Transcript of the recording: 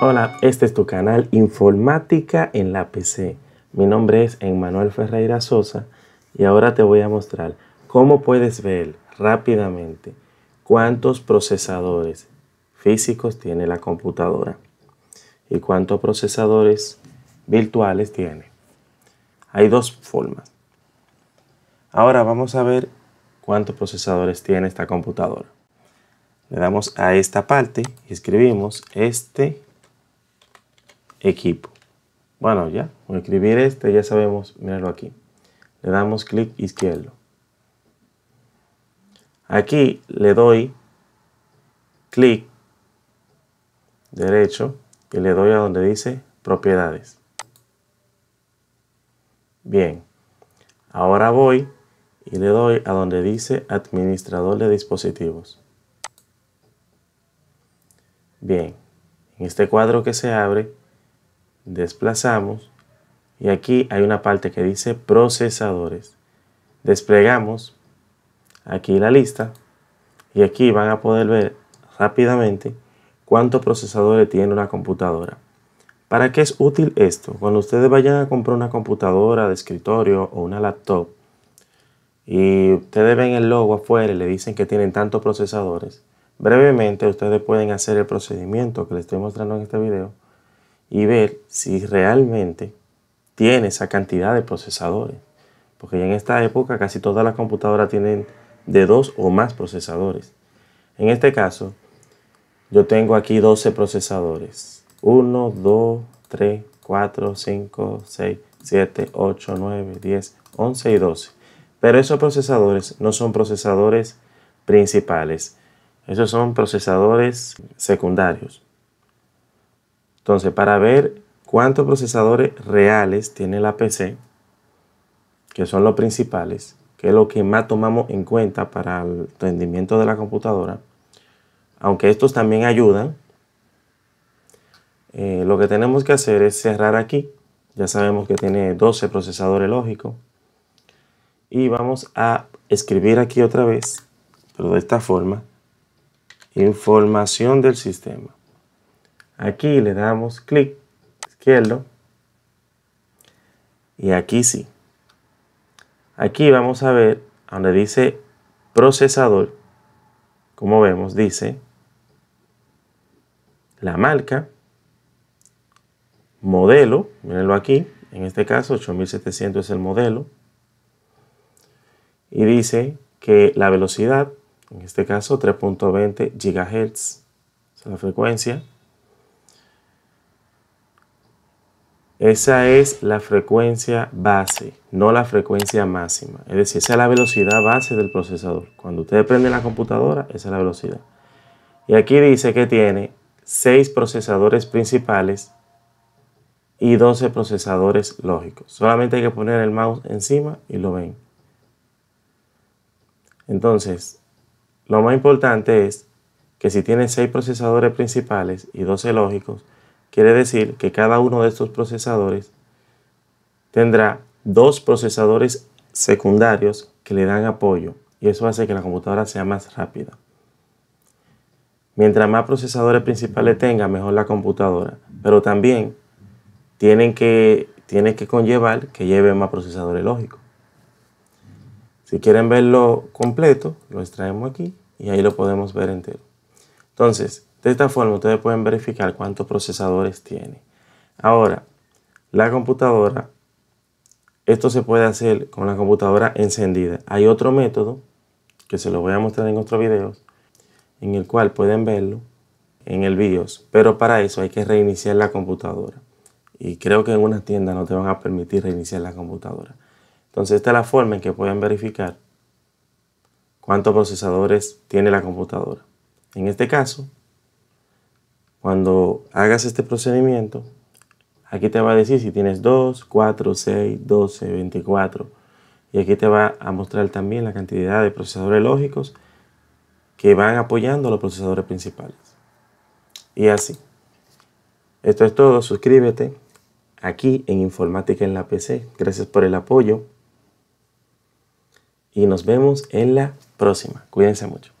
Hola, este es tu canal Informática en la PC. Mi nombre es Emmanuel Ferreira Sosa y ahora te voy a mostrar cómo puedes ver rápidamente cuántos procesadores físicos tiene la computadora y cuántos procesadores virtuales tiene. Hay dos formas. Ahora vamos a ver cuántos procesadores tiene esta computadora. Le damos a esta parte y escribimos este equipo. Bueno, ya, con escribir este ya sabemos, míralo aquí. Le damos clic izquierdo. Aquí le doy clic derecho y le doy a donde dice propiedades. Bien, ahora voy y le doy a donde dice administrador de dispositivos. Bien, en este cuadro que se abre desplazamos y aquí hay una parte que dice procesadores. Desplegamos aquí la lista y aquí van a poder ver rápidamente cuántos procesadores tiene una computadora. ¿Para qué es útil esto? Cuando ustedes vayan a comprar una computadora de escritorio o una laptop y ustedes ven el logo afuera y le dicen que tienen tantos procesadores, brevemente ustedes pueden hacer el procedimiento que les estoy mostrando en este video y ver si realmente tiene esa cantidad de procesadores. Porque ya en esta época casi todas las computadoras tienen de dos o más procesadores. En este caso, yo tengo aquí 12 procesadores. 1, 2, 3, 4, 5, 6, 7, 8, 9, 10, 11 y 12. Pero esos procesadores no son procesadores principales. Esos son procesadores secundarios. Entonces, para ver cuántos procesadores reales tiene la PC, que son los principales, que es lo que más tomamos en cuenta para el rendimiento de la computadora, aunque estos también ayudan, eh, lo que tenemos que hacer es cerrar aquí. Ya sabemos que tiene 12 procesadores lógicos. Y vamos a escribir aquí otra vez, pero de esta forma, información del sistema. Aquí le damos clic izquierdo. Y aquí sí. Aquí vamos a ver donde dice procesador. Como vemos, dice la marca, modelo, mírenlo aquí, en este caso 8700 es el modelo, y dice que la velocidad, en este caso 3.20 GHz, es la frecuencia, Esa es la frecuencia base, no la frecuencia máxima. Es decir, esa es la velocidad base del procesador. Cuando ustedes prenden la computadora, esa es la velocidad. Y aquí dice que tiene 6 procesadores principales y 12 procesadores lógicos. Solamente hay que poner el mouse encima y lo ven. Entonces, lo más importante es que si tiene 6 procesadores principales y 12 lógicos, Quiere decir que cada uno de estos procesadores tendrá dos procesadores secundarios que le dan apoyo y eso hace que la computadora sea más rápida. Mientras más procesadores principales tenga, mejor la computadora. Pero también que, tiene que conllevar que lleve más procesadores lógicos. Si quieren verlo completo, lo extraemos aquí y ahí lo podemos ver entero. Entonces, de esta forma ustedes pueden verificar cuántos procesadores tiene. Ahora, la computadora, esto se puede hacer con la computadora encendida. Hay otro método que se lo voy a mostrar en otros videos, en el cual pueden verlo en el BIOS, pero para eso hay que reiniciar la computadora. Y creo que en una tienda no te van a permitir reiniciar la computadora. Entonces esta es la forma en que pueden verificar cuántos procesadores tiene la computadora. En este caso, cuando hagas este procedimiento, aquí te va a decir si tienes 2, 4, 6, 12, 24. Y aquí te va a mostrar también la cantidad de procesadores lógicos que van apoyando a los procesadores principales. Y así. Esto es todo. Suscríbete aquí en Informática en la PC. Gracias por el apoyo. Y nos vemos en la próxima. Cuídense mucho.